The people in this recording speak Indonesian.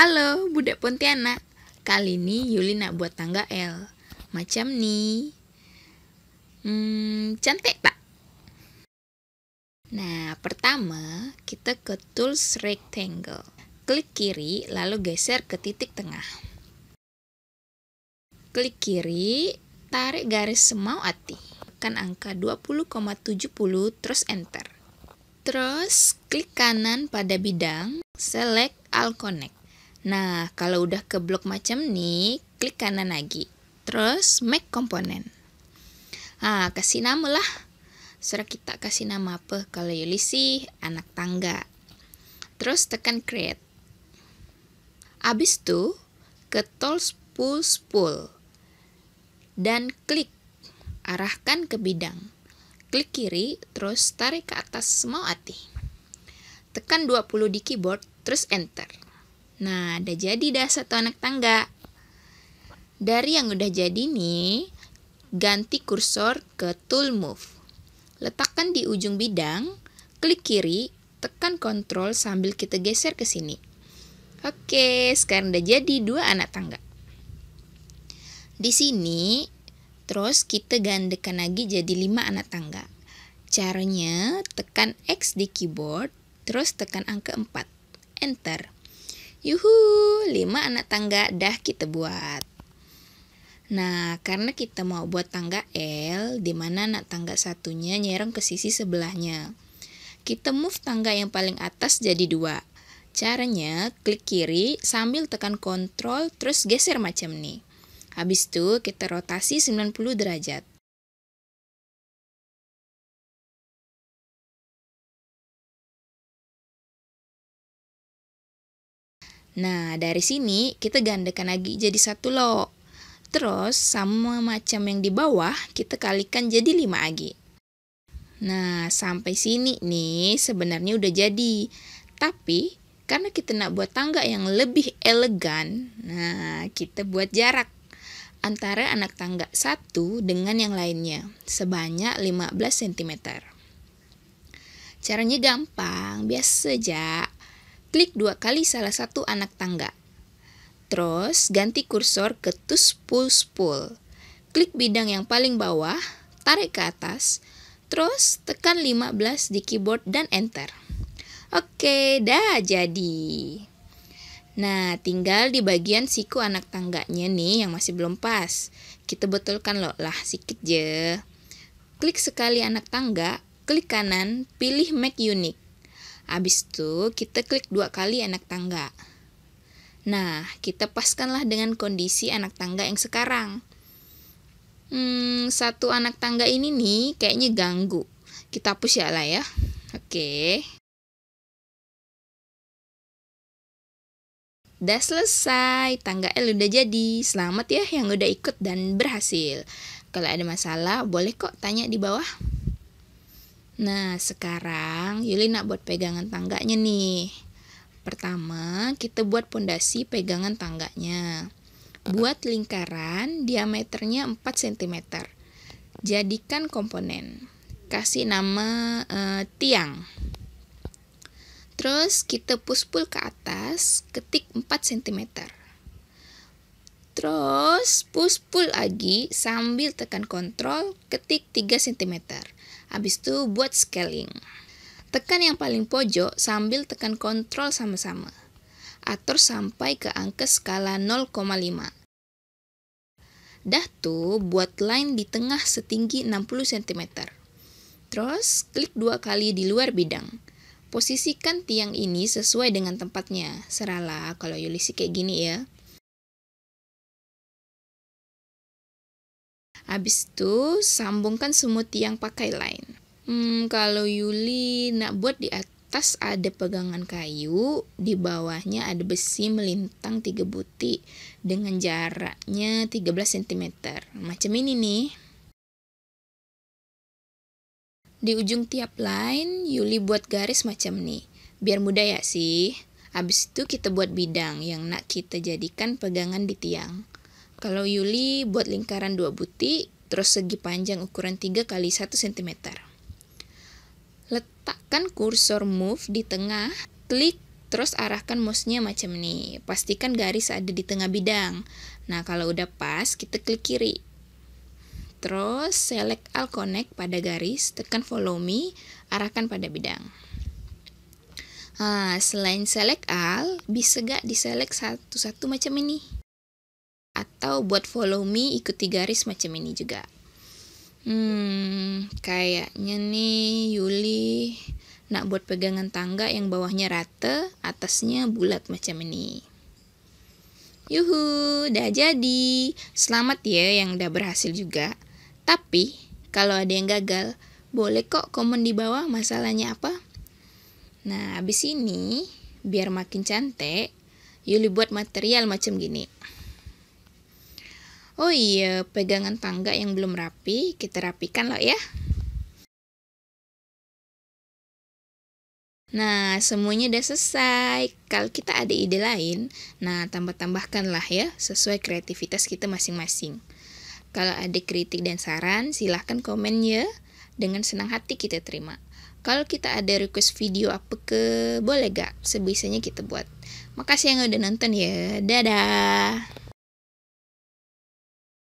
Halo, Budak Pontianak. Kali ini Yuli nak buat tangga L. Macam ni. Hmm, cantik tak? Nah, pertama kita ke tools rectangle. Klik kiri, lalu geser ke titik tengah. Klik kiri, tarik garis semau hati. Kan angka 20,70, terus enter. Terus, klik kanan pada bidang, select all connect. Nah, kalau udah ke blok macam nih, klik kanan lagi. Terus make component. Ah, kasih nama lah. Surah kita kasih nama apa? Kalau Yuli sih anak tangga. Terus tekan create. Abis itu ke tools pull spool dan klik arahkan ke bidang. Klik kiri terus tarik ke atas semua ati. Tekan 20 di keyboard terus enter. Nah, udah jadi dah satu anak tangga. Dari yang udah jadi nih, ganti kursor ke tool move. Letakkan di ujung bidang, klik kiri, tekan kontrol sambil kita geser ke sini. Oke, sekarang udah jadi dua anak tangga. Di sini, terus kita gandekan lagi jadi lima anak tangga. Caranya, tekan X di keyboard, terus tekan angka 4, enter. Yuhu, lima anak tangga dah kita buat. Nah, karena kita mau buat tangga L, di mana anak tangga satunya nyerong ke sisi sebelahnya. Kita move tangga yang paling atas jadi dua. Caranya, klik kiri sambil tekan kontrol terus geser macam nih. Habis itu, kita rotasi 90 derajat. Nah, dari sini kita gandakan lagi jadi satu loh Terus, sama macam yang di bawah, kita kalikan jadi 5 lagi. Nah, sampai sini nih sebenarnya udah jadi. Tapi, karena kita nak buat tangga yang lebih elegan, nah kita buat jarak antara anak tangga satu dengan yang lainnya sebanyak 15 cm. Caranya gampang, biasa aja Klik dua kali salah satu anak tangga. Terus ganti kursor ke tus push pull. Klik bidang yang paling bawah, tarik ke atas, terus tekan 15 di keyboard dan enter. Oke, dah jadi. Nah, tinggal di bagian siku anak tangganya nih yang masih belum pas. Kita betulkan loh lah sikit je. Klik sekali anak tangga, klik kanan, pilih make unique. Habis itu kita klik dua kali anak tangga. Nah, kita paskanlah dengan kondisi anak tangga yang sekarang. Hmm, satu anak tangga ini nih kayaknya ganggu. Kita hapus ya lah ya. Oke. Udah selesai, tangga L udah jadi. Selamat ya yang udah ikut dan berhasil. Kalau ada masalah, boleh kok tanya di bawah. Nah, sekarang Yuli nak buat pegangan tangganya nih. Pertama, kita buat pondasi pegangan tangganya. Buat lingkaran diameternya 4 cm. Jadikan komponen. Kasih nama eh, tiang. Terus kita push-pull ke atas, ketik 4 cm. Terus push-pull lagi sambil tekan kontrol, ketik 3 cm. Habis itu buat scaling. Tekan yang paling pojok sambil tekan kontrol sama-sama. Atur sampai ke angka skala 0,5. Dah tuh, buat line di tengah setinggi 60 cm. Terus, klik dua kali di luar bidang. Posisikan tiang ini sesuai dengan tempatnya. Seralah kalau Yulisi kayak gini ya. Habis itu sambungkan semua tiang pakai lain. Hmm, kalau Yuli nak buat di atas ada pegangan kayu, di bawahnya ada besi melintang tiga butik dengan jaraknya 13 cm. Macam ini nih. Di ujung tiap line, Yuli buat garis macam ini, Biar mudah ya sih. Habis itu kita buat bidang yang nak kita jadikan pegangan di tiang. Kalau Yuli buat lingkaran dua butik, terus segi panjang ukuran 3 kali 1 cm. Letakkan kursor move di tengah, klik terus arahkan mouse-nya macam ini. Pastikan garis ada di tengah bidang. Nah, kalau udah pas, kita klik kiri. Terus select all connect pada garis, tekan follow me, arahkan pada bidang. Nah, selain select all, bisa gak diselect satu-satu macam ini? atau buat follow me ikuti garis macam ini juga. Hmm, kayaknya nih Yuli nak buat pegangan tangga yang bawahnya rata, atasnya bulat macam ini. Yuhu, dah jadi. Selamat ya yang udah berhasil juga. Tapi, kalau ada yang gagal, boleh kok komen di bawah masalahnya apa. Nah, abis ini, biar makin cantik, Yuli buat material macam gini. Oh iya, pegangan tangga yang belum rapi, kita rapikan loh ya. Nah, semuanya udah selesai. Kalau kita ada ide lain, nah tambah-tambahkanlah ya, sesuai kreativitas kita masing-masing. Kalau ada kritik dan saran, silahkan komen ya. Dengan senang hati kita terima. Kalau kita ada request video apa ke, boleh gak? Sebisanya kita buat. Makasih yang udah nonton ya. Dadah!